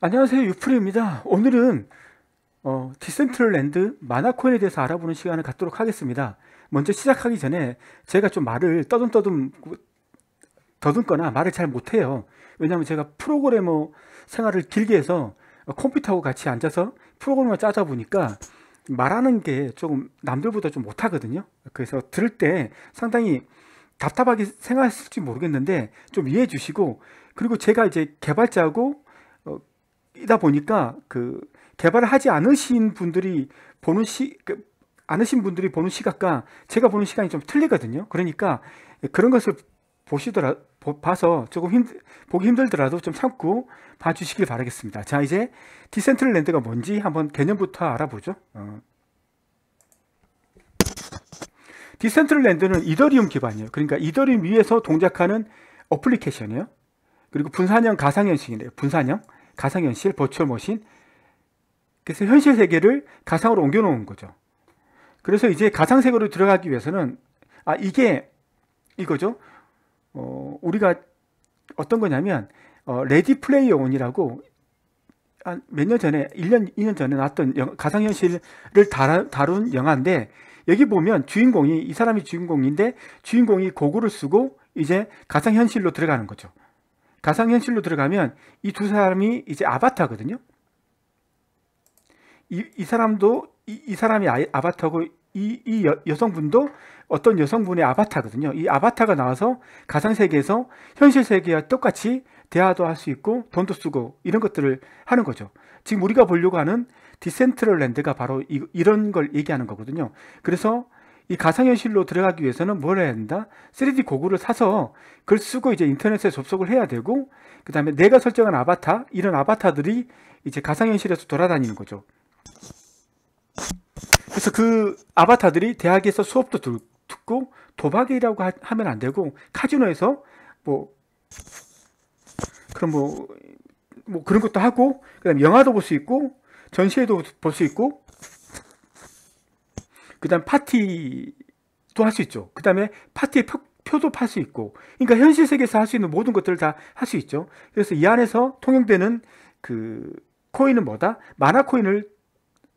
안녕하세요 유프리입니다. 오늘은 어, 디센트럴랜드 마나코인에 대해서 알아보는 시간을 갖도록 하겠습니다. 먼저 시작하기 전에 제가 좀 말을 떠듬떠듬 더듬거나 말을 잘 못해요. 왜냐하면 제가 프로그래머 생활을 길게 해서 컴퓨터하고 같이 앉아서 프로그램을 짜다 보니까 말하는 게 조금 남들보다 좀 못하거든요. 그래서 들을 때 상당히 답답하게 생각했을지 모르겠는데 좀 이해해 주시고 그리고 제가 이제 개발자하고 이다 보니까 그 개발을 하지 않으신 분들이 보는 시 그 않으신 분들이 보는 시각과 제가 보는 시간이 좀 틀리거든요. 그러니까 그런 것을 보시더라 봐서 조금 힘 보기 힘들더라도 좀 참고 봐주시길 바라겠습니다. 자 이제 디센트럴랜드가 뭔지 한번 개념부터 알아보죠. 어. 디센트럴랜드는 이더리움 기반이에요. 그러니까 이더리움 위에서 동작하는 어플리케이션이에요. 그리고 분산형 가상현실이네요. 분산형. 가상현실, 버추얼 머신. 그래서 현실 세계를 가상으로 옮겨놓은 거죠. 그래서 이제 가상 세계로 들어가기 위해서는 아 이게 이거죠. 어, 우리가 어떤 거냐면 어, 레디 플레이어 원이라고 몇 년 전에 1년 2년 전에 나왔던 가상 현실을 다룬 영화인데 여기 보면 주인공이 이 사람이 주인공인데 주인공이 고글을 쓰고 이제 가상 현실로 들어가는 거죠. 가상현실로 들어가면 이 두 사람이 이제 아바타거든요. 이, 이 사람도 이, 이 사람이 아, 바타고 이, 이 여, 성분도 어떤 여성분의 아바타거든요. 이 아바타가 나와서 가상세계에서 현실세계와 똑같이 대화도 할 수 있고 돈도 쓰고 이런 것들을 하는 거죠. 지금 우리가 보려고 하는 디센트럴랜드가 바로 이, 런걸 얘기하는 거거든요. 그래서 이 가상현실로 들어가기 위해서는 뭘 해야 된다? 3D 고구를 사서 글 쓰고 이제 인터넷에 접속을 해야 되고 그 다음에 내가 설정한 아바타 이런 아바타들이 이제 가상현실에서 돌아다니는 거죠. 그래서 그 아바타들이 대학에서 수업도 듣고 도박이라고 하, 면안 되고 카지노에서 뭐 그런 뭐, 뭐 그런 것도 하고 그다음 에 영화도 볼 수 있고 전시회도 볼 수 있고 그다음 파티도 할 수 있죠. 그다음에 파티의 표, 표도 팔 수 있고. 그러니까 현실 세계에서 할 수 있는 모든 것들을 다 할 수 있죠. 그래서 이 안에서 통용되는 그 코인은 뭐다? 마화 코인을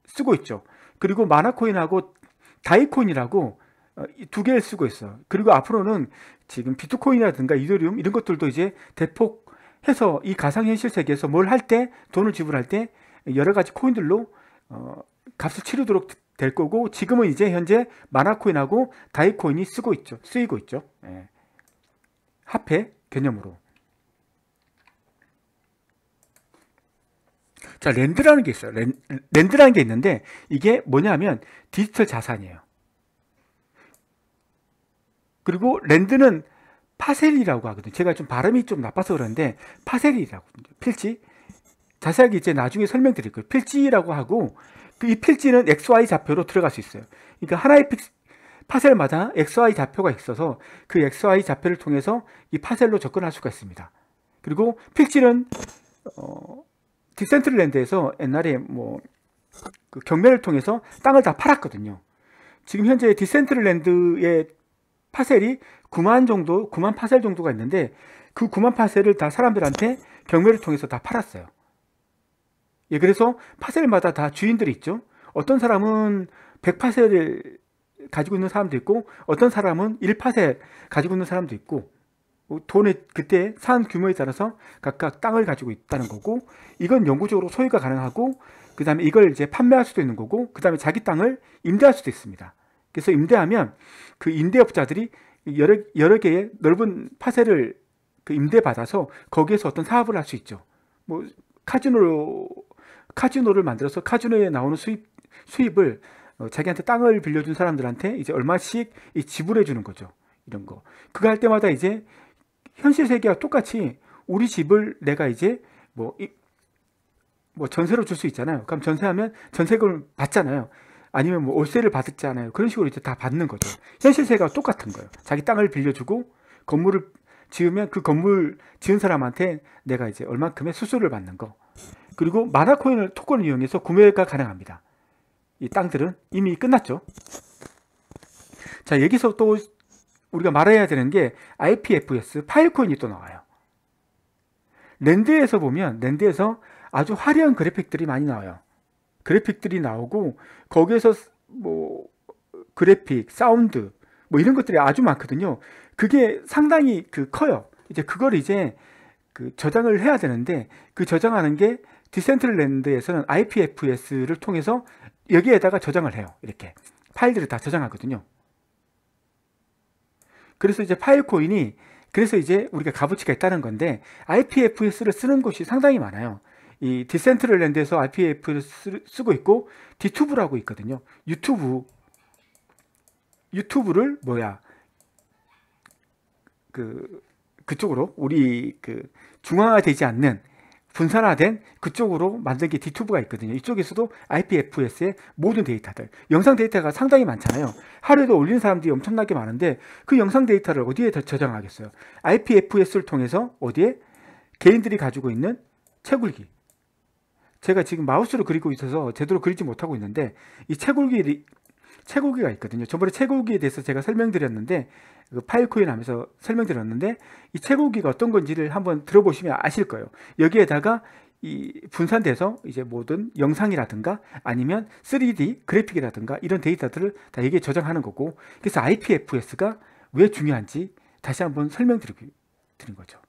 쓰고 있죠. 그리고 마화 코인하고 다이 코인이라고 어, 두 개를 쓰고 있어. 요 그리고 앞으로는 지금 비트코인이라든가 이더리움 이런 것들도 이제 대폭 해서 이 가상현실 세계에서 뭘 할 때 돈을 지불할 때 여러 가지 코인들로 어, 값을 치르도록 될 거고 지금은 이제 현재 마나코인하고 다이코인이 쓰고 있죠. 쓰이고 있죠. 예. 합해 개념으로. 자, 랜드라는 게 있어요. 랜, 랜드라는 게 있는데 이게 뭐냐면 디지털 자산이에요. 그리고 랜드는 파셀이라고 하거든요. 제가 좀 발음이 좀 나빠서 그러는데 파셀이라고 필지 자세하게 이제 나중에 설명드릴 거예요. 필지라고 하고 그 이 필지는 XY 좌표로 들어갈 수 있어요. 그러니까 하나의 파셀마다 XY 좌표가 있어서 그 XY 좌표를 통해서 이 파셀로 접근할 수가 있습니다. 그리고 필지는 어, 디센트랜드에서 옛날에 뭐그 경매를 통해서 땅을 다 팔았거든요. 지금 현재 디센트랜드의 파셀이 9만 정도, 9만 파셀 정도가 있는데 그 9만 파셀을 다 사람들한테 경매를 통해서 다 팔았어요. 예, 그래서 파셀마다 다 주인들이 있죠. 어떤 사람은 100파셀을 가지고 있는 사람도 있고 어떤 사람은 1파셀 가지고 있는 사람도 있고 어, 돈의 그때 산 규모에 따라서 각각 땅을 가지고 있다는 거고 이건 영구적으로 소유가 가능하고 그 다음에 이걸 이제 판매할 수도 있는 거고 그 다음에 자기 땅을 임대할 수도 있습니다. 그래서 임대하면 그 임대업자들이 여러, 여러 개의 넓은 파세를 그 임대받아서 거기에서 어떤 사업을 할 수 있죠. 뭐 카지노 로 카지노를 만들어서 카지노에 나오는 수입, 수입을 어, 자기한테 땅을 빌려준 사람들한테 이제 얼마씩 지불해 주는 거죠. 이런 거. 그거 할 때마다 이제 현실 세계와 똑같이 우리 집을 내가 이제 뭐, 이, 뭐 전세로 줄 수 있잖아요. 그럼 전세하면 전세금을 받잖아요. 아니면 뭐 월세를 받았잖아요. 그런 식으로 이제 다 받는 거죠. 현실세가 똑같은 거예요. 자기 땅을 빌려주고 건물을 지으면 그 건물 지은 사람한테 내가 이제 얼만큼의 수수료를 받는 거. 그리고 마나코인을 토건을 이용해서 구매가 가능합니다. 이 땅들은 이미 끝났죠. 자, 여기서 또 우리가 말해야 되는 게 IPFS 파일코인이 또 나와요. 랜드에서 보면 랜드에서 아주 화려한 그래픽들이 많이 나와요. 그래픽들이 나오고 거기에서 뭐 그래픽, 사운드 뭐 이런 것들이 아주 많거든요. 그게 상당히 그 커요. 이제 그걸 이제 그 저장을 해야 되는데 그 저장하는 게 디센트랜드에서는 IPFS를 통해서 여기에다가 저장을 해요. 이렇게 파일들을 다 저장하거든요. 그래서 이제 파일 코인이 그래서 이제 우리가 값어치가 있다는 건데 IPFS를 쓰는 곳이 상당히 많아요. 이 디센트럴랜드에서 IPF를 s 쓰, 고 있고 디튜브라고 있거든요. 유튜브 유튜브를 뭐야 그 그쪽으로 우리 그 중앙화되지 않는 분산화된 그쪽으로 만든게 D2부가 있거든요. 이쪽에서도 IPFS의 모든 데이터들, 영상 데이터가 상당히 많잖아요. 하루에도 올리는 사람들이 엄청나게 많은데 그 영상 데이터를 어디에 저장하겠어요? IPFS를 통해서 어디에 개인들이 가지고 있는 채굴기. 제가 지금 마우스로 그리고 있어서 제대로 그리지 못하고 있는데 이 채굴기 채굴기가 있거든요. 저번에 채굴기에 대해서 제가 설명드렸는데 그 파일코인 하면서 설명드렸는데 이 채굴기가 어떤 건지를 한번 들어보시면 아실 거예요. 여기에다가 이 분산돼서 이제 모든 영상이라든가 아니면 3D 그래픽이라든가 이런 데이터들을 다 여기에 저장하는 거고 그래서 IPFS가 왜 중요한지 다시 한번 설명드리는 거죠.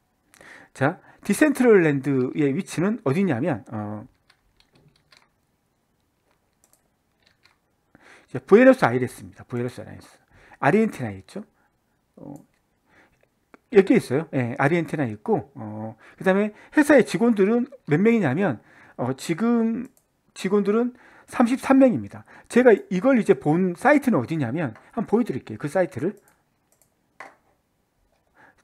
자, 디센트럴랜드의 위치는 어디냐면 어, 부에노스 아이레스입니다. 부에노스 아이레스. 아르헨티나에 있죠. 어, 이렇 있어요. 예, 아르헨티나 있고, 어, 그 다음에 회사의 직원들은 몇 명이냐면, 어, 지금 직원들은 33명입니다. 제가 이걸 이제 본 사이트는 어디냐면, 한번 보여드릴게요. 그 사이트를.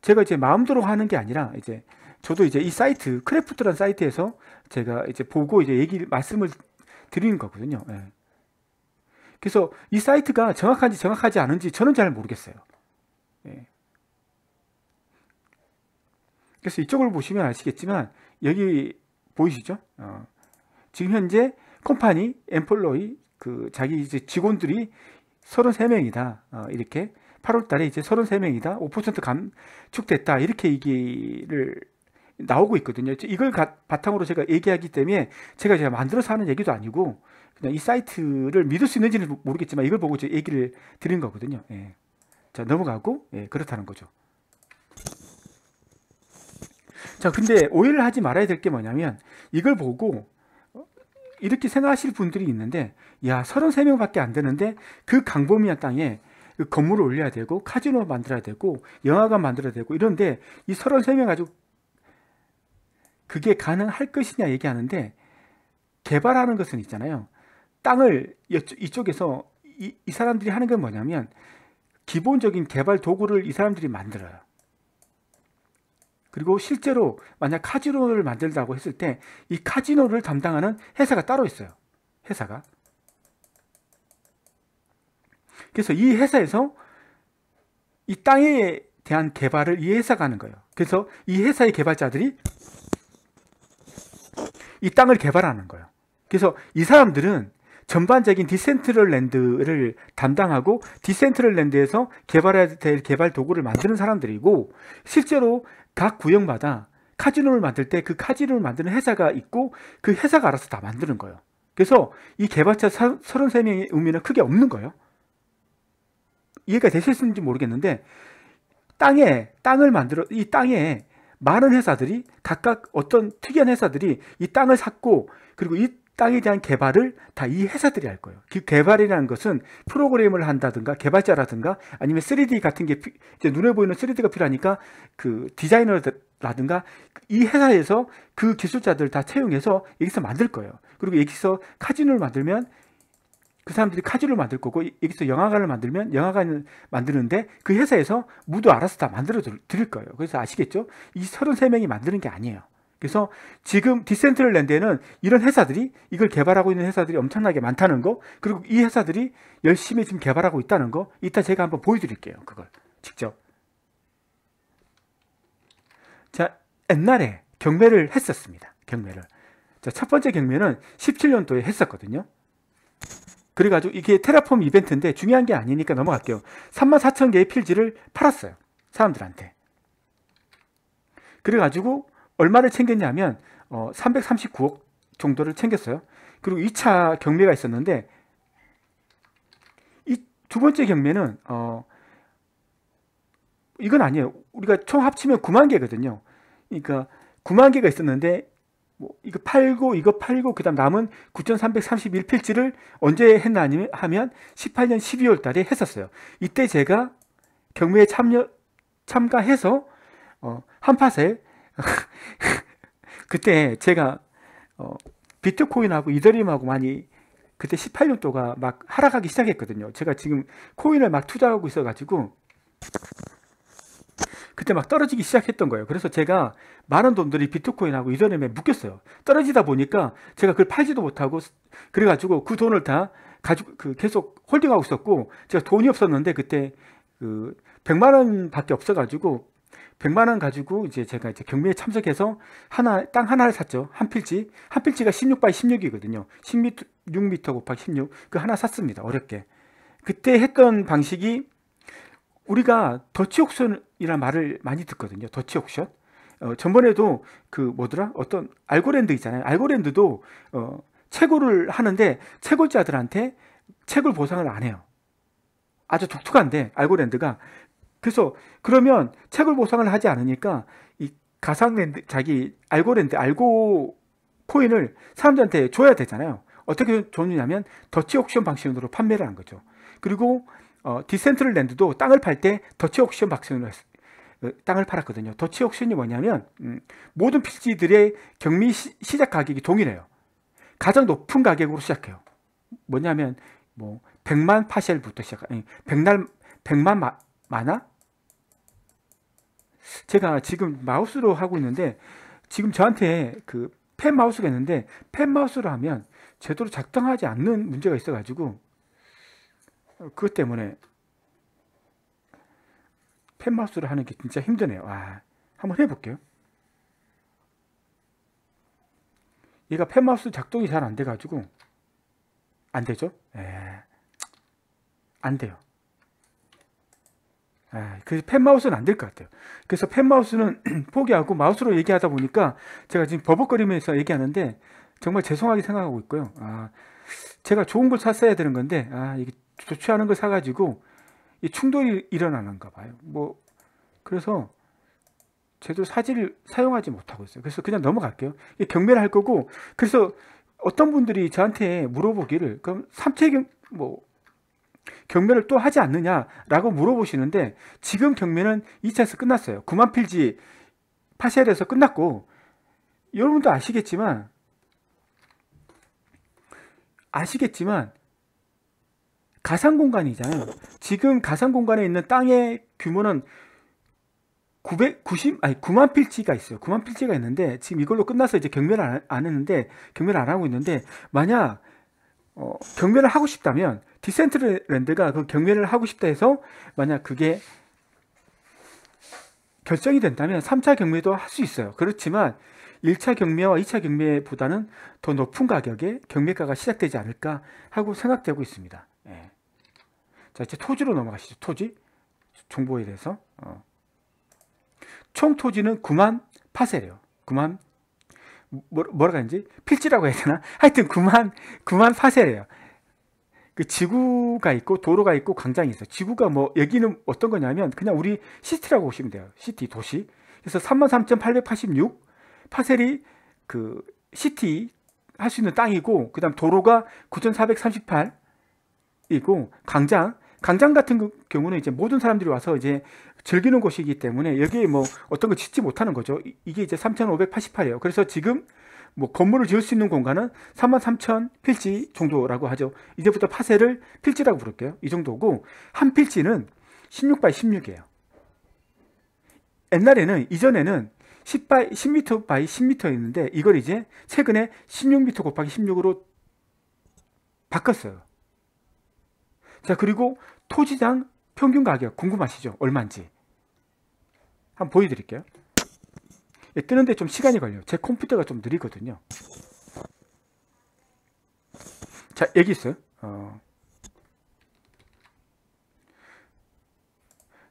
제가 이제 마음대로 하는 게 아니라, 이제, 저도 이제 이 사이트, 크래프트란 사이트에서 제가 이제 보고 이제 얘기, 를 말씀을 드리는 거거든요. 예. 그래서 이 사이트가 정확한지 정확하지 않은지 저는 잘 모르겠어요. 그래서 이쪽을 보시면 아시겠지만 여기 보이시죠? 어, 지금 현재 컴파니, 엠플로이, 그 자기 이제 직원들이 33명이다. 어, 이렇게 8월 달에 이제 33명이다. 5% 감축됐다. 이렇게 얘기를 나오고 있거든요. 이걸 가, 바탕으로 제가 얘기하기 때문에 제가 제가 만들어서 하는 얘기도 아니고 그냥 이 사이트를 믿을 수 있는지는 모르겠지만 이걸 보고 이제 얘기를 드린 거거든요. 예. 자, 넘어가고 예, 그렇다는 거죠. 자, 근데 오해를 하지 말아야 될 게 뭐냐면 이걸 보고 이렇게 생각하실 분들이 있는데 야, 33명밖에 안 되는데 그 강범위한 땅에 그 건물을 올려야 되고 카지노 만들어야 되고 영화관 만들어야 되고 이런데 이 33명 가지고 그게 가능할 것이냐 얘기하는데 개발하는 것은 있잖아요. 땅을 이쪽에서 이, 이 사람들이 하는 건 뭐냐면 기본적인 개발 도구를 이 사람들이 만들어요. 그리고 실제로 만약 카지노를 만들다고 했을 때 이 카지노를 담당하는 회사가 따로 있어요. 회사가. 그래서 이 회사에서 이 땅에 대한 개발을 이 회사가 하는 거예요. 그래서 이 회사의 개발자들이 이 땅을 개발하는 거예요. 그래서 이 사람들은 전반적인 디센트럴랜드를 담당하고 디센트럴랜드에서 개발해야 될 개발 도구를 만드는 사람들이고 실제로 각 구역마다 카지노를 만들 때 그 카지노를 만드는 회사가 있고 그 회사가 알아서 다 만드는 거예요. 그래서 이 개발자 33명의 의미는 크게 없는 거예요. 이해가 되셨는지 모르겠는데 땅에 땅을 만들어 이 땅에 많은 회사들이 각각 어떤 특이한 회사들이 이 땅을 샀고 그리고 이 땅에 대한 개발을 다 이 회사들이 할 거예요. 그 개발이라는 것은 프로그램을 한다든가 개발자라든가 아니면 3D 같은 게 이제 눈에 보이는 3D가 필요하니까 그 디자이너라든가 이 회사에서 그 기술자들 다 채용해서 여기서 만들 거예요. 그리고 여기서 카지노를 만들면 그 사람들이 카지노를 만들 거고 여기서 영화관을 만들면 영화관을 만드는데 그 회사에서 모두 알아서 다 만들어 드릴 거예요. 그래서 아시겠죠? 이 33명이 만드는 게 아니에요. 그래서 지금 디센트럴랜드에는 이런 회사들이 이걸 개발하고 있는 회사들이 엄청나게 많다는 거 그리고 이 회사들이 열심히 지금 개발하고 있다는 거 이따 제가 한번 보여드릴게요 그걸 직접 자 옛날에 경매를 했었습니다 경매를 자 첫 번째 경매는 17년도에 했었거든요 그래가지고 이게 테라폼 이벤트인데 중요한 게 아니니까 넘어갈게요 34,000개의 필지를 팔았어요 사람들한테 그래가지고 얼마를 챙겼냐면 어, 339억 정도를 챙겼어요. 그리고 2차 경매가 있었는데 이 두 번째 경매는 어, 이건 아니에요. 우리가 총 합치면 9만 개거든요. 그러니까 9만 개가 있었는데 뭐 이거 팔고 이거 팔고 그다음 남은 9,331필지를 언제 했나 하면 18년 12월 달에 했었어요. 이때 제가 경매에 참여 참가해서 어, 한 팟에 그때 제가 어, 비트코인하고 이더리움하고 많이 그때 18년도가 막 하락하기 시작했거든요. 제가 지금 코인을 막 투자하고 있어가지고 그때 막 떨어지기 시작했던 거예요. 그래서 제가 많은 돈들이 비트코인하고 이더리움에 묶였어요. 떨어지다 보니까 제가 그걸 팔지도 못하고 그래가지고 그 돈을 다 가지고 그 계속 홀딩하고 있었고 제가 돈이 없었는데 그때 그 100만 원밖에 없어가지고 백만원 가지고 이제 제가 이제 경매에 참석해서 하나 땅 하나를 샀죠. 한 필지. 한 필지가 16바이 16이거든요. 16m 6m 곱하기 16. 그 하나 샀습니다. 어렵게. 그때 했던 방식이 우리가 더치 옥션이라는 말을 많이 듣거든요. 더치 옥션. 어, 전번에도 그 뭐더라? 어떤 알고랜드 있잖아요. 알고랜드도 어, 채굴을 하는데 채굴자들한테 채굴 보상을 안 해요. 아주 독특한데 알고랜드가 그래서 그러면 채굴 보상을 하지 않으니까 이 가상랜드 자기 알고랜드 알고 코인을 사람들한테 줘야 되잖아요. 어떻게 줬느냐면 더치 옥션 방식으로 판매를 한 거죠. 그리고 어, 디센트럴 랜드도 땅을 팔 때 더치 옥션 방식으로 어, 땅을 팔았거든요. 더치 옥션이 뭐냐면 음, 모든 필지들의 경미 시, 시작 가격이 동일해요. 가장 높은 가격으로 시작해요. 뭐냐면 뭐 100만 파셀부터 시작, 아니 100날 100만 마, 많아? 제가 지금 마우스로 하고 있는데 지금 저한테 그 펜 마우스가 있는데 펜 마우스로 하면 제대로 작동하지 않는 문제가 있어 가지고 그것 때문에 펜 마우스로 하는 게 진짜 힘드네요 와 한번 해볼게요 얘가 펜 마우스 작동이 잘 안 돼 가지고 안 되죠? 예. 안 돼요 예, 그래서 펜마우스는 안 될 것 같아요. 그래서 펜마우스는 포기하고 마우스로 얘기하다 보니까 제가 지금 버벅거리면서 얘기하는데 정말 죄송하게 생각하고 있고요. 아, 제가 좋은 걸 샀어야 되는 건데 아, 이게 좋지 않은 걸 사가지고 이 충돌이 일어나는가 봐요. 뭐 그래서 제대로 사지를 사용하지 못하고 있어요. 그래서 그냥 넘어갈게요. 이게 경매를 할 거고 그래서 어떤 분들이 저한테 물어보기를 그럼 삼체 경뭐 경매를 또 하지 않느냐라고 물어보시는데 지금 경매는 2차에서 끝났어요. 9만 필지 파셀에서 끝났고 여러분도 아시겠지만 아시겠지만 가상 공간이잖아요. 지금 가상 공간에 있는 땅의 규모는 990 아니 9만 필지가 있어요. 9만 필지가 있는데 지금 이걸로 끝나서 이제 경매를 안, 안 했는데 경매를 안 하고 있는데 만약 어, 경매를 하고 싶다면 디센트랜드가 그 경매를 하고 싶다 해서 만약 그게 결정이 된다면 3차 경매도 할 수 있어요. 그렇지만 1차 경매와 2차 경매보다는 더 높은 가격에 경매가가 시작되지 않을까 하고 생각되고 있습니다. 예. 자, 이제 토지로 넘어가시죠. 토지 정보에 대해서. 어. 총 토지는 9만 파세래요. 9만 뭐, 뭐라고 하는지 필지라고 해야 되나? 하여튼 그만 그만 파쇄래요. 그 지구가 있고 도로가 있고 광장이 있어 지구가 뭐 여기는 어떤 거냐면 그냥 우리 시티라고 보시면 돼요. 시티 도시. 그래서 33,886 파셀이 그 시티 할 수 있는 땅이고 그다음 도로가 9,438이고 광장 광장 같은 경우는 이제 모든 사람들이 와서 이제 즐기는 곳이기 때문에 여기에 뭐 어떤 거 짓지 못하는 거죠. 이게 이제 3,588이에요. 그래서 지금 뭐 건물을 지을 수 있는 공간은 33,000 필지 정도라고 하죠. 이제부터 파쇄를 필지라고 부를게요. 이 정도고 한 필지는 16바이 16이에요. 옛날에는 이전에는 10바이 10m 바이 10m였는데 이걸 이제 최근에 16m 곱하기 16으로 바꿨어요. 자 그리고 토지당 평균 가격 궁금하시죠? 얼마인지 한번 보여드릴게요 예, 뜨는데 좀 시간이 걸려요 제 컴퓨터가 좀 느리거든요 자 여기 있어요 어.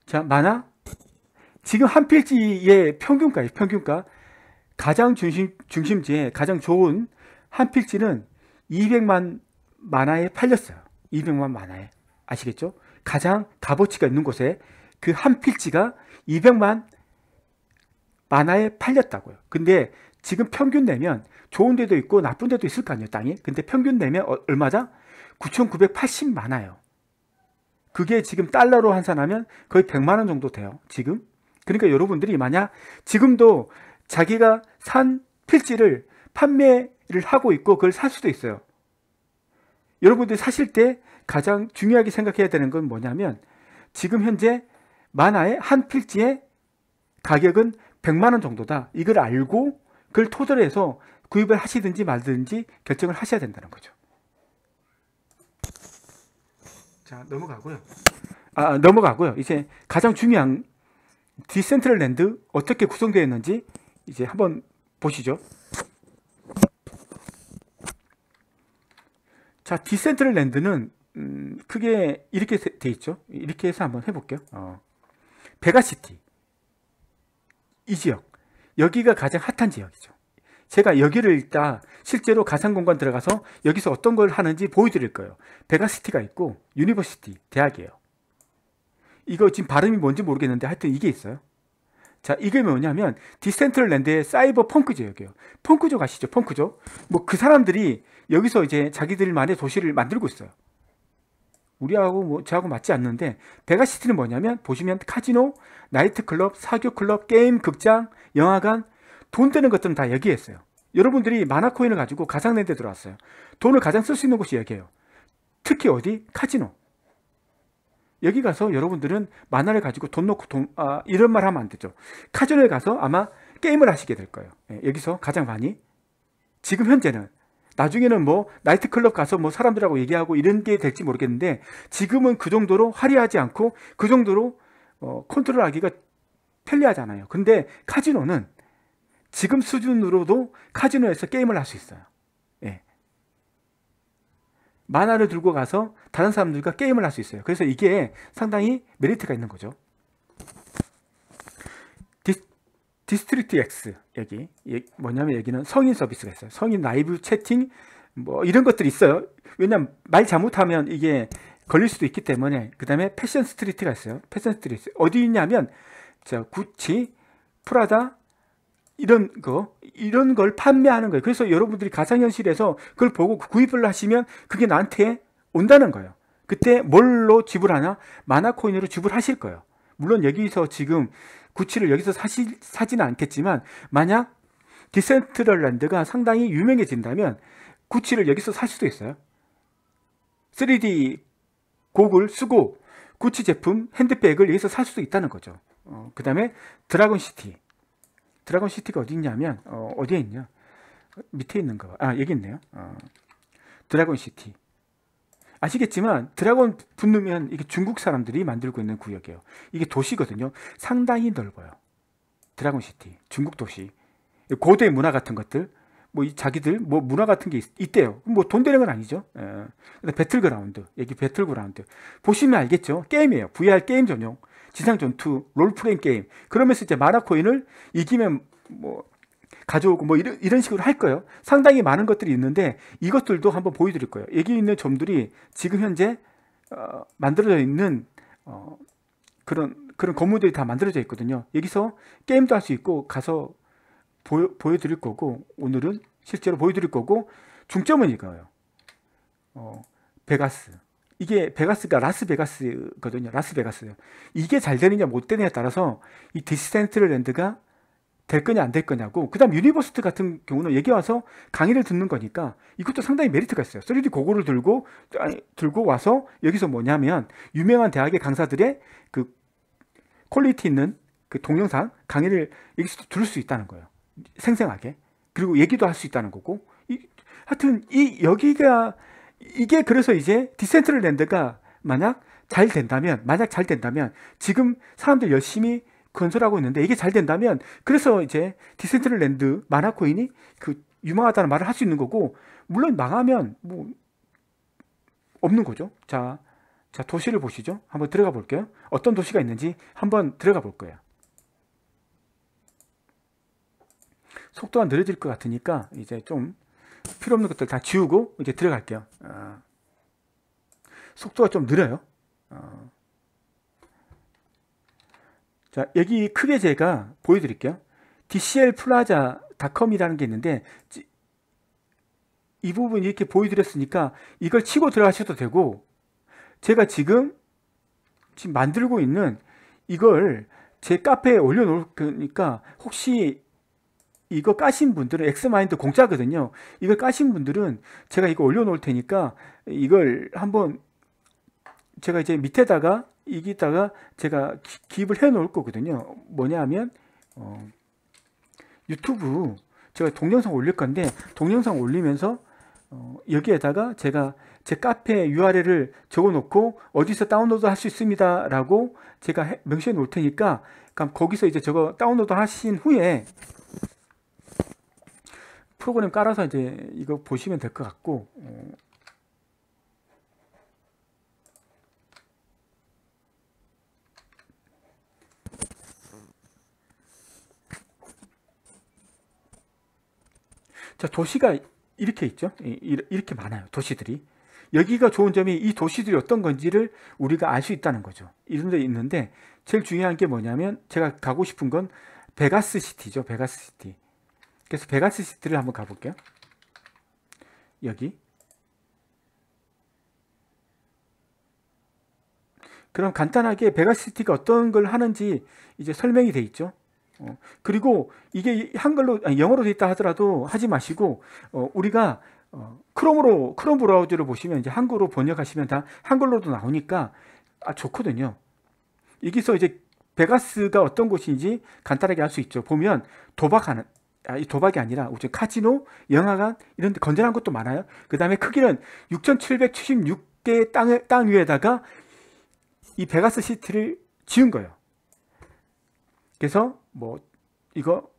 자 만화 지금 한 필지의 평균가예요 평균가 가장 중심, 중심지에 가장 좋은 한 필지는 200만 만화에 팔렸어요 200만 만화에 아시겠죠? 가장 값어치가 있는 곳에 그 한 필지가 200만 만화에 팔렸다고요. 근데 지금 평균 내면 좋은 데도 있고 나쁜 데도 있을 거 아니에요, 땅이. 근데 평균 내면 얼마다? 9,980만화요. 그게 지금 달러로 환산하면 거의 100만 원 정도 돼요, 지금. 그러니까 여러분들이 만약 지금도 자기가 산 필지를 판매를 하고 있고 그걸 살 수도 있어요. 여러분들이 사실 때 가장 중요하게 생각해야 되는 건 뭐냐면 지금 현재 만화의 한 필지의 가격은 100만 원 정도다. 이걸 알고 그걸 토대로 해서 구입을 하시든지 말든지 결정을 하셔야 된다는 거죠. 자, 넘어가고요. 아, 아 넘어가고요. 이제 가장 중요한 디센트럴랜드 어떻게 구성되어 있는지 이제 한번 보시죠. 자, 디센트럴랜드는 음, 크게 이렇게 돼 있죠. 이렇게 해서 한번 해볼게요. 어. 베가시티 이 지역 여기가 가장 핫한 지역이죠. 제가 여기를 일단 실제로 가상공간 들어가서 여기서 어떤 걸 하는지 보여드릴 거예요. 베가시티가 있고 유니버시티 대학이에요. 이거 지금 발음이 뭔지 모르겠는데 하여튼 이게 있어요. 자 이게 뭐냐면 디센트럴랜드의 사이버 펑크 지역이에요. 펑크죠 아시죠? 펑크죠뭐 그 사람들이 여기서 이제 자기들만의 도시를 만들고 있어요. 우리하고 뭐 저하고 맞지 않는데 베가시티는 뭐냐면 보시면 카지노, 나이트클럽, 사교클럽, 게임, 극장, 영화관 돈 되는 것들은 다 여기에 있어요. 여러분들이 만화코인을 가지고 가상랜드에 들어왔어요. 돈을 가장 쓸 수 있는 곳이 여기예요. 특히 어디? 카지노. 여기 가서 여러분들은 만화를 가지고 돈놓고 돈, 아, 이런 말 하면 안 되죠. 카지노에 가서 아마 게임을 하시게 될 거예요. 예, 여기서 가장 많이 지금 현재는 나중에는 뭐 나이트클럽 가서 뭐 사람들하고 얘기하고 이런 게 될지 모르겠는데 지금은 그 정도로 화려하지 않고 그 정도로 어, 컨트롤하기가 편리하잖아요. 근데 카지노는 지금 수준으로도 카지노에서 게임을 할 수 있어요. 예. 만화를 들고 가서 다른 사람들과 게임을 할 수 있어요. 그래서 이게 상당히 메리트가 있는 거죠. 디스트리트 X 얘기 뭐냐면 얘기는 성인 서비스가 있어요. 성인 라이브 채팅 뭐 이런 것들이 있어요. 왜냐면 말 잘못하면 이게 걸릴 수도 있기 때문에 그 다음에 패션 스트리트가 있어요. 패션 스트리트 어디 있냐면 자 구찌, 프라다 이런 거 이런 걸 판매하는 거예요. 그래서 여러분들이 가상현실에서 그걸 보고 구입을 하시면 그게 나한테 온다는 거예요. 그때 뭘로 지불하냐? 만화코인으로 지불하실 거예요. 물론 여기서 지금 구치를 여기서 사시, 사지는 않겠지만 만약 디센트럴랜드가 상당히 유명해진다면 구치를 여기서 살 수도 있어요. 3D 곡을 쓰고 구치 제품 핸드백을 여기서 살 수도 있다는 거죠. 어, 그 다음에 드라곤시티 드라곤시티가 어디 있냐면 어, 디에 있냐 밑에 있는 거아 여기 있네요 어, 드라곤시티 아시겠지만 드라곤 붙노면 이게 중국 사람들이 만들고 있는 구역이에요. 이게 도시거든요. 상당히 넓어요. 드라곤 시티, 중국 도시, 고대 문화 같은 것들, 뭐 자기들 뭐 문화 같은 게 있, 대요 뭐 돈 되는 건 아니죠. 에. 예. 배틀그라운드, 여기 배틀그라운드 보시면 알겠죠. 게임이에요. VR 게임 전용, 지상 전투, 롤프레임 게임. 그러면서 이제 마라코인을 이기면 뭐 가져오고 뭐 이런, 이런 식으로 할 거예요. 상당히 많은 것들이 있는데 이것들도 한번 보여드릴 거예요. 여기 있는 점들이 지금 현재 어, 만들어져 있는 어, 그런 그런 건물들이 다 만들어져 있거든요. 여기서 게임도 할 수 있고 가서 보여, 보여드릴 거고 오늘은 실제로 보여드릴 거고 중점은 이거예요. 어, 베가스. 이게 베가스가 라스베가스거든요. 라스베가스. 이게 잘 되느냐 못 되느냐에 따라서 이 디스센트럴랜드가 될 거냐 안 될 거냐고 그 다음 유니버스트 같은 경우는 얘기 와서 강의를 듣는 거니까 이것도 상당히 메리트가 있어요 3D 고고를 들고 아니, 들고 와서 여기서 뭐냐면 유명한 대학의 강사들의 그 퀄리티 있는 그 동영상 강의를 여기서 들을 수 있다는 거예요 생생하게 그리고 얘기도 할 수 있다는 거고 이, 하여튼 이 여기가 이게 그래서 이제 디센트럴 랜드가 만약 잘 된다면 만약 잘 된다면 지금 사람들 열심히 건설하고 있는데 이게 잘 된다면 그래서 이제 디센트럴랜드 마나코인이 그 유망하다는 말을 할 수 있는 거고 물론 망하면 뭐 없는 거죠. 자, 자 도시를 보시죠. 한번 들어가 볼게요. 어떤 도시가 있는지 한번 들어가 볼 거예요. 속도가 느려질 것 같으니까 이제 좀 필요 없는 것들 다 지우고 이제 들어갈게요. 어. 속도가 좀 느려요. 어. 자, 여기 크게 제가 보여드릴게요. DCL 플라자 닷컴이라는 게 있는데 이 부분 이렇게 보여드렸으니까 이걸 치고 들어가셔도 되고 제가 지금 지금 만들고 있는 이걸 제 카페에 올려놓을 거니까 혹시 이거 까신 분들은 엑스마인드 공짜거든요. 이걸 까신 분들은 제가 이거 올려놓을 테니까 이걸 한번 제가 이제 밑에다가 이기다가 제가 기입을 해 놓을 거거든요. 뭐냐면 어, 유튜브 제가 동영상 올릴 건데 동영상 올리면서 어, 여기에다가 제가 제 카페 URL을 적어 놓고 어디서 다운로드 할 수 있습니다 라고 제가 해, 명시해 놓을 테니까 그럼 거기서 이제 저거 다운로드 하신 후에 프로그램 깔아서 이제 이거 보시면 될 것 같고 어, 자, 도시가 이렇게 있죠. 이렇게 많아요. 도시들이. 여기가 좋은 점이 이 도시들이 어떤 건지를 우리가 알 수 있다는 거죠. 이런 데 있는데 제일 중요한 게 뭐냐면 제가 가고 싶은 건 베가스 시티죠. 베가스 시티. 그래서 베가스 시티를 한번 가볼게요. 여기. 그럼 간단하게 베가스 시티가 어떤 걸 하는지 이제 설명이 돼 있죠. 어, 그리고 이게 한글로 아니, 영어로 돼 있다 하더라도 하지 마시고 어, 우리가 어, 크롬으로 크롬 브라우저를 보시면 이제 한글로 번역하시면 다 한글로도 나오니까 아, 좋거든요. 여기서 이제 베가스가 어떤 곳인지 간단하게 알 수 있죠. 보면 도박하는 아, 도박이 아니라 우선 카지노, 영화관 이런 데 건전한 것도 많아요. 그다음에 크기는 6,776개의 땅, 땅 위에다가 이 베가스 시티를 지은 거예요. 그래서 뭐 이거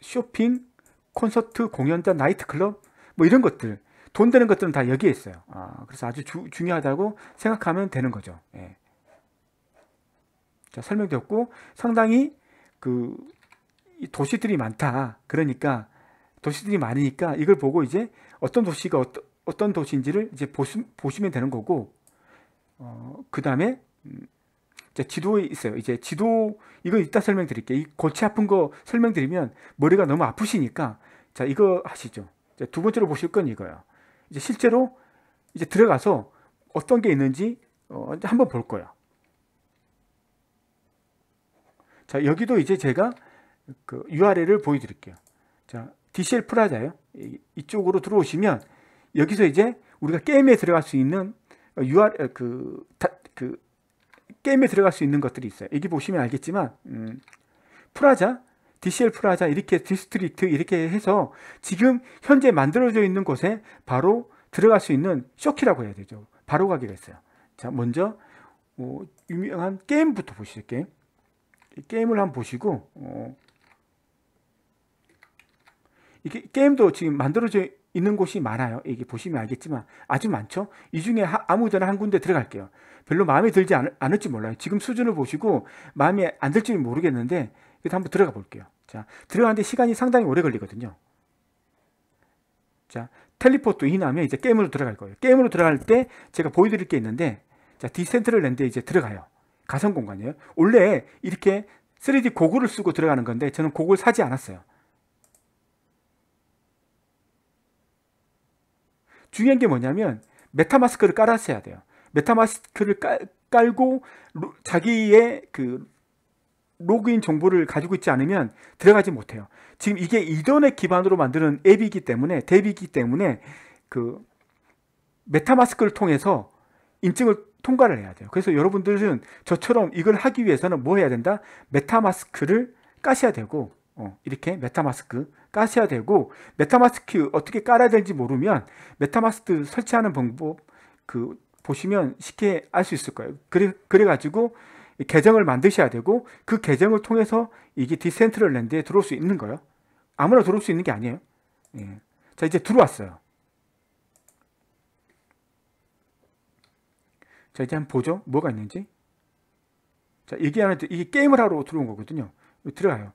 쇼핑, 콘서트, 공연자 나이트클럽 뭐 이런 것들 돈 되는 것들은 다 여기에 있어요. 아, 그래서 아주 주, 중요하다고 생각하면 되는 거죠. 예. 자, 설명되었고 상당히 그 도시들이 많다. 그러니까 도시들이 많으니까 이걸 보고 이제 어떤 도시가 어떠, 어떤 도시인지를 이제 보시, 보시면 되는 거고 어, 그 다음에 음, 이 지도에 있어요. 이제 지도 이거 이따 설명드릴게요. 이 골치 아픈 거 설명드리면 머리가 너무 아프시니까 자 이거 하시죠. 두 번째로 보실 건 이거예요. 이제 실제로 이제 들어가서 어떤 게 있는지 어, 한번 볼 거예요. 자 여기도 이제 제가 그 URL을 보여드릴게요. 자 DCL 프라자예요. 이쪽으로 들어오시면 여기서 이제 우리가 게임에 들어갈 수 있는 UR 그, 다, 그 게임에 들어갈 수 있는 것들이 있어요. 여기 보시면 알겠지만 음, 프라자, DCL 프라자 이렇게 디스트릭트 이렇게 해서 지금 현재 만들어져 있는 곳에 바로 들어갈 수 있는 쇼키라고 해야 되죠. 바로 가기가 있어요. 자, 먼저 어, 유명한 게임부터 보시게 게임을 한번 보시고 어, 이게 게임도 지금 만들어져 있는 곳이 많아요. 이게 보시면 알겠지만 아주 많죠. 이 중에 아무데나 한 군데 들어갈게요. 별로 마음에 들지 않, 않을지 몰라요. 지금 수준을 보시고 마음에 안 들지 모르겠는데 일단 한번 들어가 볼게요. 자, 들어가는데 시간이 상당히 오래 걸리거든요. 자, 텔리포트 인하면 이제 게임으로 들어갈 거예요. 게임으로 들어갈 때 제가 보여드릴 게 있는데 자, 디센트럴랜드에 이제 들어가요. 가상 공간이에요. 원래 이렇게 3D 고글을 쓰고 들어가는 건데 저는 고글 사지 않았어요. 중요한 게 뭐냐면 메타마스크를 깔았어야 돼요. 메타마스크를 깔, 고 자기의 그 로그인 정보를 가지고 있지 않으면 들어가지 못해요. 지금 이게 이더넷 기반으로 만드는 앱이기 때문에 대비기 때문에 그 메타마스크를 통해서 인증을 통과를 해야 돼요. 그래서 여러분들은 저처럼 이걸 하기 위해서는 뭐 해야 된다? 메타마스크를 까셔야 되고 어, 이렇게 메타마스크 까셔야 되고 메타마스크 어떻게 깔아야 될지 모르면 메타마스크 설치하는 방법 그 보시면 쉽게 알 수 있을 거예요. 그래, 그래가지고 계정을 만드셔야 되고 그 계정을 통해서 이게 디센트럴 랜드에 들어올 수 있는 거예요. 아무나 들어올 수 있는 게 아니에요. 예. 자, 이제 들어왔어요. 자, 이제 한번 보죠. 뭐가 있는지. 자, 이게 하나, 이게 게임을 하러 들어온 거거든요. 들어가요.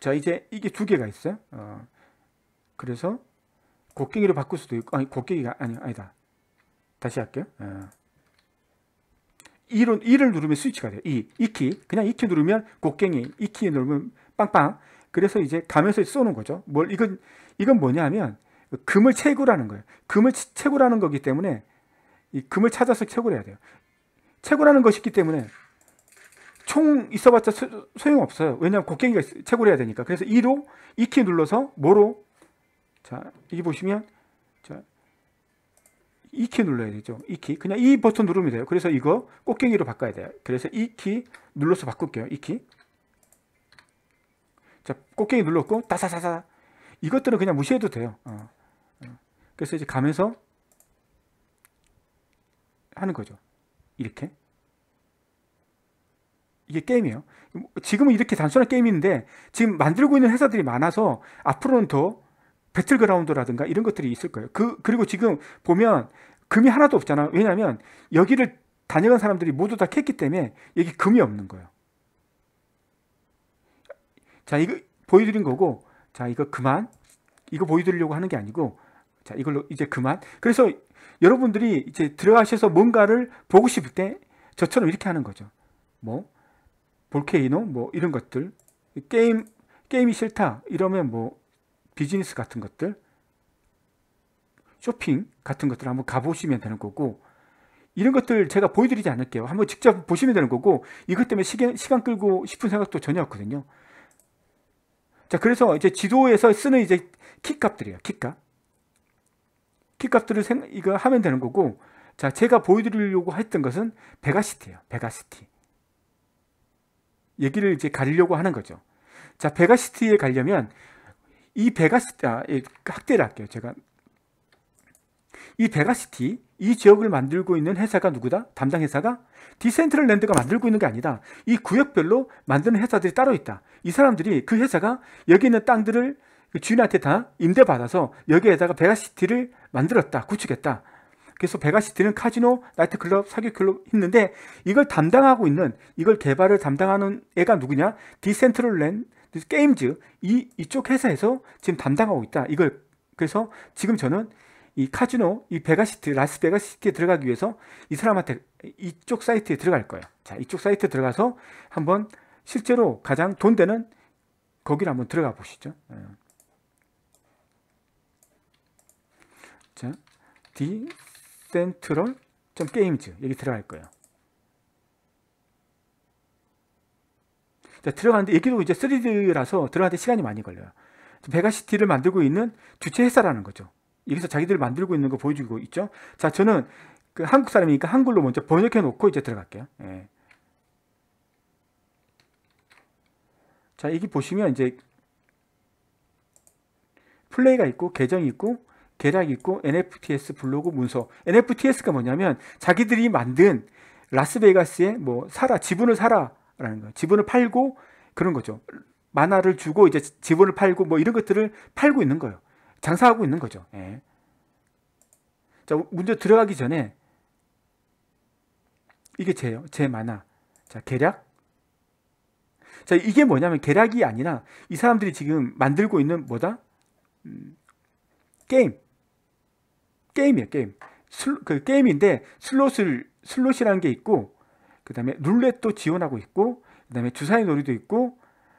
자, 이제 이게 두 개가 있어요. 어, 그래서 곡괭이로 바꿀 수도 있고, 아니, 곡괭이가, 아니, 아니다. 다시 할게요. 어. 2로, 2 누르면 스위치가 돼요. 2, 2키. 그냥 2키 누르면 곡괭이, 2키 누르면 빵빵. 그래서 이제 가면서 쏘는 거죠. 뭘, 이건, 이건 뭐냐면, 금을 채굴하는 거예요. 금을 채굴하는 거기 때문에, 이 금을 찾아서 채굴해야 돼요. 채굴하는 것이기 때문에, 총 있어봤자 소, 용없어요 왜냐하면 곡괭이가 채굴해야 되니까. 그래서 2로, 2키 눌러서, 뭐로? 자, 여기 보시면, 자, 2키 눌러야 되죠. 2키. 그냥 이 버튼 누르면 돼요. 그래서 이거 꽃갱이로 바꿔야 돼요. 그래서 2키 눌러서 바꿀게요. 2키. 자, 꽃갱이 눌렀고, 따사사사. 이것들은 그냥 무시해도 돼요. 어, 어. 그래서 이제 가면서 하는 거죠. 이렇게. 이게 게임이에요. 지금은 이렇게 단순한 게임인데, 지금 만들고 있는 회사들이 많아서 앞으로는 더 배틀그라운드라든가 이런 것들이 있을 거예요. 그, 그리고 지금 보면 금이 하나도 없잖아. 왜냐하면 여기를 다녀간 사람들이 모두 다 캤기 때문에 여기 금이 없는 거예요. 자, 이거 보여드린 거고, 자, 이거 그만. 이거 보여드리려고 하는 게 아니고, 자, 이걸로 이제 그만. 그래서 여러분들이 이제 들어가셔서 뭔가를 보고 싶을 때 저처럼 이렇게 하는 거죠. 뭐, 볼케이노, 뭐, 이런 것들. 게임, 게임이 싫다. 이러면 뭐, 비즈니스 같은 것들, 쇼핑 같은 것들 한번 가보시면 되는 거고 이런 것들 제가 보여드리지 않을게요. 한번 직접 보시면 되는 거고 이것 때문에 시간, 시간 끌고 싶은 생각도 전혀 없거든요. 자 그래서 이제 지도에서 쓰는 이제 키값들이에요. 키값. 키값들을 생, 이거 하면 되는 거고 자 제가 보여드리려고 했던 것은 베가시티예요. 베가시티. 얘기를 이제 가리려고 하는 거죠. 자 베가시티에 가려면 이 베가시티, 아, 학대를 할게요. 제가. 이 베가시티, 이 지역을 만들고 있는 회사가 누구다? 담당 회사가? 디센트럴랜드가 만들고 있는 게 아니다. 이 구역별로 만드는 회사들이 따로 있다. 이 사람들이 그 회사가 여기 있는 땅들을 그 주인한테 다 임대받아서 여기에다가 베가시티를 만들었다. 구축했다. 그래서 베가시티는 카지노, 나이트클럽, 사기클럽 했는데 이걸 담당하고 있는 이걸 개발을 담당하는 애가 누구냐? 디센트럴랜드 그래서 게임즈 이 이쪽 회사에서 지금 담당하고 있다. 이걸 그래서 지금 저는 이 카지노 이 베가시티 라스베가시티에 들어가기 위해서 이 사람한테 이쪽 사이트에 들어갈 거예요. 자, 이쪽 사이트에 들어가서 한번 실제로 가장 돈 되는 거기를 한번 들어가 보시죠. 예. 자, 디센트럴 게임즈 여기 들어갈 거예요. 들어가는데 얘기도 이제 3D라서 들어가는데 시간이 많이 걸려요. 베가시티를 만들고 있는 주체 회사라는 거죠. 여기서 자기들 만들고 있는 거 보여주고 있죠. 자, 저는 그 한국 사람이니까 한글로 먼저 번역해 놓고 이제 들어갈게요. 예. 자, 여기 보시면 이제 플레이가 있고 계정이 있고 계략이 있고 NFTs 블로그 문서. NFTs가 뭐냐면 자기들이 만든 라스베이거스의뭐 사라 지분을 사라 라는 거예요. 지분을 팔고 그런 거죠. 만화를 주고 이제 지분을 팔고 뭐 이런 것들을 팔고 있는 거예요. 장사하고 있는 거죠. 예. 자, 문제 들어가기 전에 이게 제요. 제 만화. 자, 계략. 자, 이게 뭐냐면 계략이 아니라 이 사람들이 지금 만들고 있는 뭐다? 음, 게임. 게임이에요, 게임. 슬, 그 게임인데 슬롯을 슬롯이라는 게 있고 그 다음에 룰렛도 지원하고 있고 그 다음에 주사위 놀이도 있고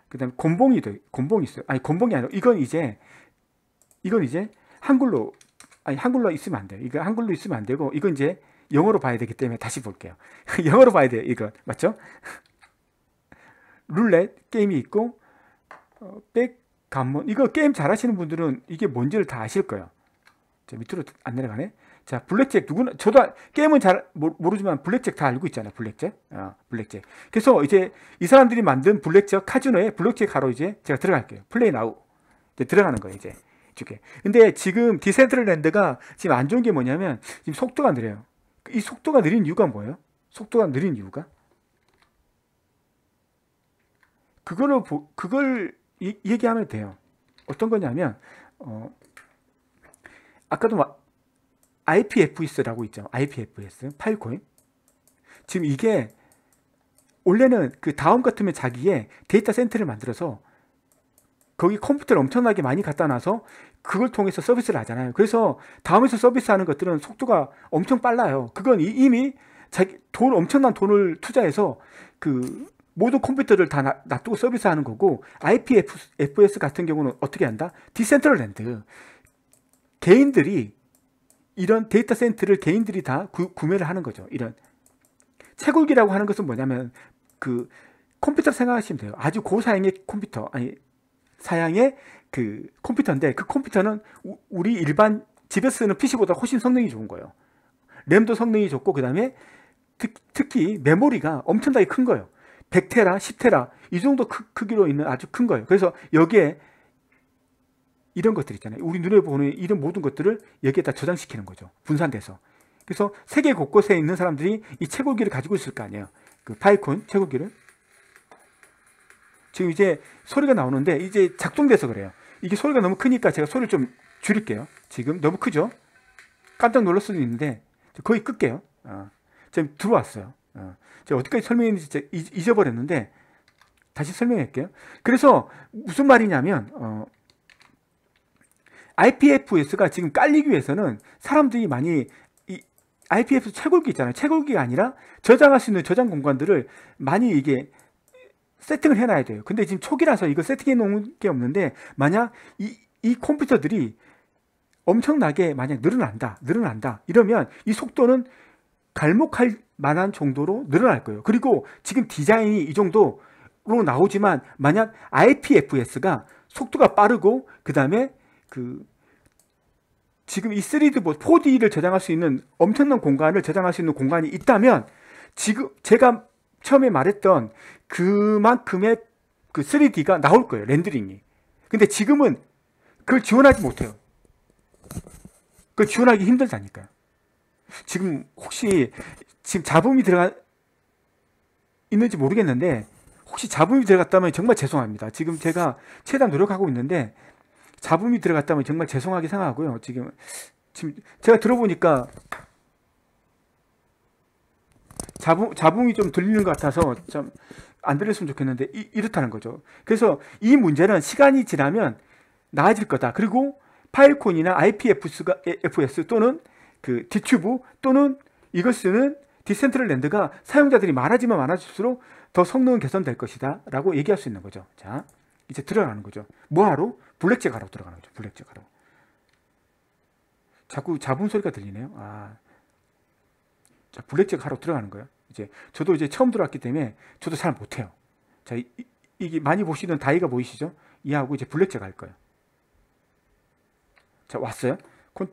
그 다음에 곤봉이도 곤봉이 있어요 아니 곤봉이 아니고 이건 이제 이건 이제 한글로 아니 한글로 있으면 안 돼요 이거 한글로 있으면 안 되고 이건 이제 영어로 봐야 되기 때문에 다시 볼게요 영어로 봐야 돼요 이건 맞죠? 룰렛 게임이 있고 어, 백감문 이거 게임 잘하시는 분들은 이게 뭔지를 다 아실 거예요 밑으로 안 내려가네 자, 블랙잭 누구나 저도 게임은 잘 모르지만 블랙잭 다 알고 있잖아요. 블랙잭. 어, 블랙잭. 그래서 이제 이 사람들이 만든 블랙잭 카지노에 블랙잭 가로 이제 제가 들어갈게요. 플레이 나우. 이제 들어가는 거예요, 이제. 이쪽에. 근데 지금 디센트럴랜드가 지금 안 좋은 게 뭐냐면 지금 속도가 느려요. 이 속도가 느린 이유가 뭐예요? 속도가 느린 이유가? 그거를 보, 그걸 이, 얘기하면 돼요. 어떤 거냐면 어 아까도 IPFS라고 있죠. IPFS 파일코인. 지금 이게 원래는 그 다음 같으면 자기의 데이터 센터를 만들어서 거기 컴퓨터를 엄청나게 많이 갖다 놔서 그걸 통해서 서비스를 하잖아요. 그래서 다음에서 서비스하는 것들은 속도가 엄청 빨라요. 그건 이미 자기 돈 엄청난 돈을 투자해서 그 모든 컴퓨터를 다 놔두고 서비스하는 거고 IPFS 같은 경우는 어떻게 한다? 디센트럴랜드 개인들이 이런 데이터 센트를 개인들이 다 구, 매를 하는 거죠. 이런 채굴기라고 하는 것은 뭐냐면 그 컴퓨터 생각하시면 돼요. 아주 고사양의 컴퓨터 아니 사양의 그 컴퓨터인데 그 컴퓨터는 우, 우리 일반 집에 쓰는 PC보다 훨씬 성능이 좋은 거예요. 램도 성능이 좋고 그다음에 특, 특히 메모리가 엄청나게 큰 거예요. 100테라, 10테라 이 정도 크, 크기로 있는 아주 큰 거예요. 그래서 여기에 이런 것들 있잖아요. 우리 눈에 보는 이런 모든 것들을 여기에다 저장시키는 거죠. 분산돼서. 그래서 세계 곳곳에 있는 사람들이 이채고기를 가지고 있을 거 아니에요. 그 파이콘 채고기를 지금 이제 소리가 나오는데 이제 작동돼서 그래요. 이게 소리가 너무 크니까 제가 소리를 좀 줄일게요. 지금 너무 크죠? 깜짝 놀랄 수도 있는데 거의 끌게요. 어. 지금 들어왔어요. 어. 제가 어떻게 설명했는지 잊어버렸는데 다시 설명할게요. 그래서 무슨 말이냐면 어, IPFS가 지금 깔리기 위해서는 사람들이 많이 이 IPFS 채굴기 있잖아요. 채굴기가 아니라 저장할 수 있는 저장 공간들을 많이 이게 세팅을 해놔야 돼요. 근데 지금 초기라서 이거 세팅해 놓은 게 없는데 만약 이, 이 컴퓨터들이 엄청나게 만약 늘어난다, 늘어난다 이러면 이 속도는 갈목할 만한 정도로 늘어날 거예요. 그리고 지금 디자인이 이 정도로 나오지만 만약 IPFS가 속도가 빠르고 그 다음에 그 지금 이 3D 보 4D를 저장할 수 있는 엄청난 공간을 저장할 수 있는 공간이 있다면 지금 제가 처음에 말했던 그만큼의 그 3D가 나올 거예요. 렌더링이. 근데 지금은 그걸 지원하지 못해요. 그걸 지원하기 힘들다니까요. 지금 혹시 지금 잡음이 들어가 있는지 모르겠는데 혹시 잡음이 들어갔다면 정말 죄송합니다. 지금 제가 최대한 노력하고 있는데 잡음이 들어갔다면 정말 죄송하게 생각하고요. 지금 지금 제가 들어보니까 자붕, 자붕이 좀 들리는 것 같아서 좀 안 들렸으면 좋겠는데 이, 렇다는 거죠. 그래서 이 문제는 시간이 지나면 나아질 거다. 그리고 파일콘이나 i p f s 또는 그 디튜브 또는 이것 쓰는 디센트럴랜드가 사용자들이 많아지면 많아질수록 더 성능은 개선될 것이다 라고 얘기할 수 있는 거죠. 자. 이제 들어가는 거죠. 뭐하러? 블랙잭하러 들어가는 거죠. 블랙잭하러. 자꾸 잡음 소리가 들리네요. 아, 자, 블랙잭하러 들어가는 거예요. 이제 저도 이제 처음 들어왔기 때문에 저도 잘 못해요. 자, 이, 게 많이 보시던 다이가 보이시죠? 이하고 이제 블랙잭 할 거예요. 자, 왔어요. 콘,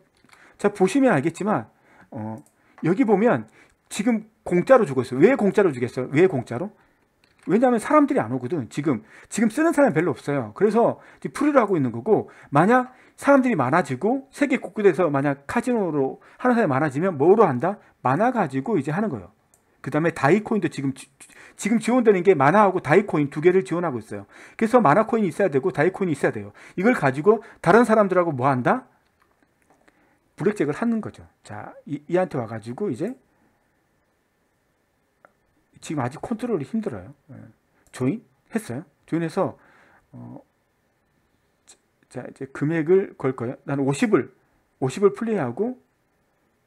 자, 보시면 알겠지만, 어, 여기 보면 지금 공짜로 주고 있어요. 왜 공짜로 주겠어요? 왜 공짜로? 왜냐하면 사람들이 안 오거든. 지금 지금 쓰는 사람이 별로 없어요. 그래서 풀이를 하고 있는 거고 만약 사람들이 많아지고 세계 곳곳에서 만약 카지노로 하는 사람이 많아지면 뭐로 한다? 만화 가지고 이제 하는 거예요. 그다음에 다이코인도 지금 지금 지원되는 게 만화하고 다이코인 두 개를 지원하고 있어요. 그래서 만화코인이 있어야 되고 다이코인이 있어야 돼요. 이걸 가지고 다른 사람들하고 뭐 한다? 불랙잭을 하는 거죠. 자, 이, 이한테 와가지고 이제 지금 아직 컨트롤이 힘들어요. 예. 조인 했어요. 조인해서 어, 자 이제 금액을 걸 거예요. 나는 50을 50을 플레이하고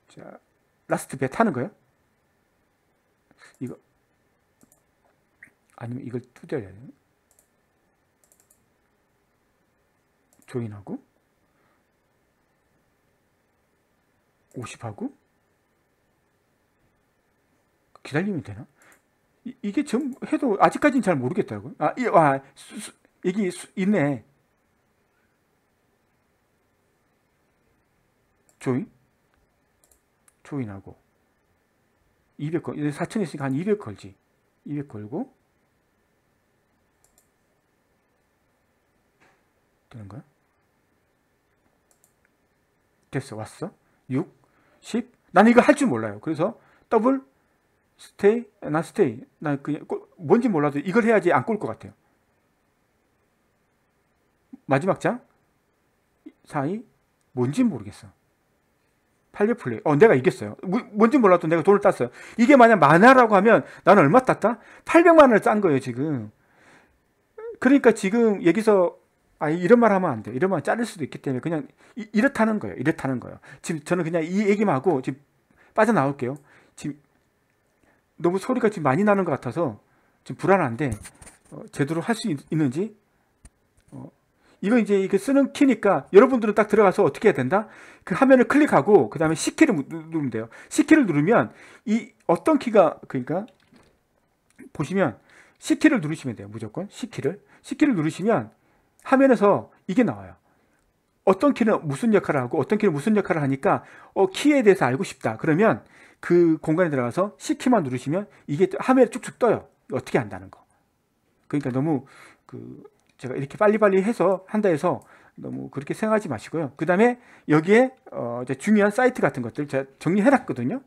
자 라스트 배 타는 거예요. 이거 아니면 이걸 뚜려야 돼요. 조인하고 50하고 기다리면 되나? 이게 좀 해도 아직까지는 잘 모르겠다고요. 아, 이, 와, 아, 수, 수, 이게 수, 있네. 조인? 조인하고 200 걸, 4천 있으니까 한 200 걸지. 200 걸고 되는 거야? 됐어, 왔어. 6, 10. 나 이거 할 줄 몰라요. 그래서 더블 스테이? 나 스테이. 나 그냥 꼴, 뭔지 몰라도 이걸 해야지 안 꼴 것 같아요. 마지막 장 사이 뭔지 모르겠어. 팔려 플레이. 어, 내가 이겼어요. 뭔지 몰라도 내가 돈을 땄어요. 이게 만약 만화라고 하면 나는 얼마 땄다? 800만 원을 짠 거예요, 지금. 그러니까 지금 여기서 아 이런 말 하면 안 돼. 이런 말 자를 수도 있기 때문에 그냥 이, 렇다는 거예요. 이렇다는 거예요. 지금 저는 그냥 이 얘기만 하고 지금 빠져나올게요. 지금 너무 소리가 지금 많이 나는 것 같아서 지금 불안한데 어, 제대로 할 수 있는지 어, 이거 이제 이게 쓰는 키니까 여러분들은 딱 들어가서 어떻게 해야 된다? 그 화면을 클릭하고 그 다음에 C키를 누르면 돼요. C키를 누르면 이 어떤 키가 그러니까 보시면 C키를 누르시면 돼요. 무조건 C키를 C키를 누르시면 화면에서 이게 나와요. 어떤 키는 무슨 역할을 하고 어떤 키는 무슨 역할을 하니까 어, 키에 대해서 알고 싶다. 그러면 그 공간에 들어가서 시키만 누르시면 이게 화면에 쭉쭉 떠요. 어떻게 한다는 거. 그러니까 너무 그 제가 이렇게 빨리빨리 해서 한다 해서 너무 그렇게 생각하지 마시고요. 그 다음에 여기에 어 중요한 사이트 같은 것들 제가 정리해놨거든요.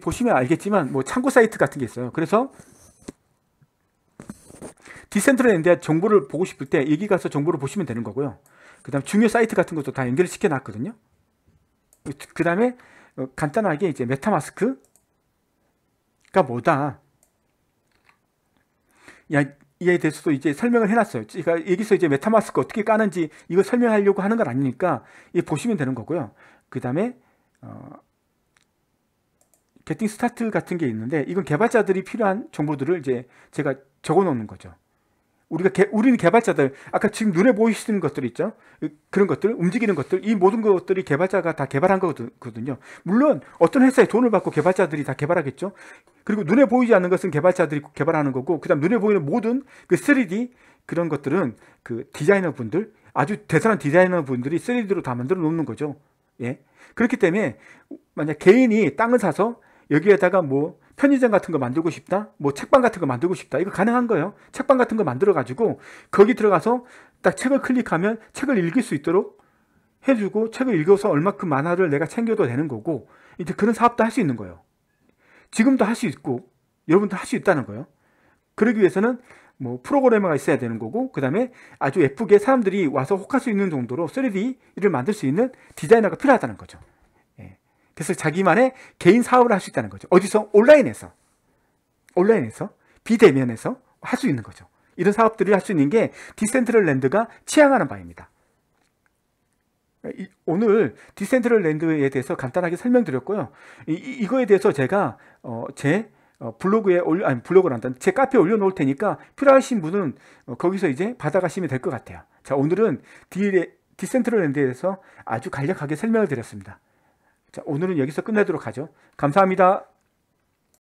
보시면 알겠지만 뭐 참고 사이트 같은 게 있어요. 그래서 디센트럴 엔드에 정보를 보고 싶을 때 여기 가서 정보를 보시면 되는 거고요. 그 다음 중요 사이트 같은 것도 다 연결시켜 놨거든요. 그 다음에 어, 간단하게 이제 메타마스크가 뭐다. 야, 이에 대해서도 이제 설명을 해놨어요. 그러니까 여기서 이제 메타마스크 어떻게 까는지 이거 설명하려고 하는 건 아니니까 이 보시면 되는 거고요. 그 다음에 어, 게팅 스타트 같은 게 있는데 이건 개발자들이 필요한 정보들을 이제 제가 적어 놓는 거죠. 우리가 개, 우리는 개발자들 아까 지금 눈에 보이시는 것들 있죠 그런 것들 움직이는 것들 이 모든 것들이 개발자가 다 개발한 거거든요 물론 어떤 회사에 돈을 받고 개발자들이 다 개발하겠죠 그리고 눈에 보이지 않는 것은 개발자들이 개발하는 거고 그다음 눈에 보이는 모든 그 3D 그런 것들은 그 디자이너 분들 아주 대단한 디자이너 분들이 3D로 다 만들어 놓는 거죠 예 그렇기 때문에 만약 개인이 땅을 사서 여기에다가 뭐 편의점 같은 거 만들고 싶다? 뭐 책방 같은 거 만들고 싶다? 이거 가능한 거예요. 책방 같은 거 만들어 가지고 거기 들어가서 딱 책을 클릭하면 책을 읽을 수 있도록 해주고 책을 읽어서 얼마큼 만화를 내가 챙겨도 되는 거고 이제 그런 사업도 할 수 있는 거예요. 지금도 할 수 있고 여러분도 할 수 있다는 거예요. 그러기 위해서는 뭐 프로그래머가 있어야 되는 거고 그 다음에 아주 예쁘게 사람들이 와서 혹할 수 있는 정도로 3D를 만들 수 있는 디자이너가 필요하다는 거죠. 그래서 자기만의 개인 사업을 할 수 있다는 거죠. 어디서? 온라인에서. 온라인에서, 비대면에서 할 수 있는 거죠. 이런 사업들을 할 수 있는 게 디센트럴랜드가 취향하는 바입니다. 오늘 디센트럴랜드에 대해서 간단하게 설명드렸고요. 이, 거에 대해서 제가 어, 제 어, 블로그에 올려, 아니 블로그를한다제 카페에 올려놓을 테니까 필요하신 분은 어, 거기서 이제 받아가시면 될 것 같아요. 자, 오늘은 디, 디센트럴랜드에 대해서 아주 간략하게 설명을 드렸습니다. 자, 오늘은 여기서 끝내도록 하죠. 감사합니다.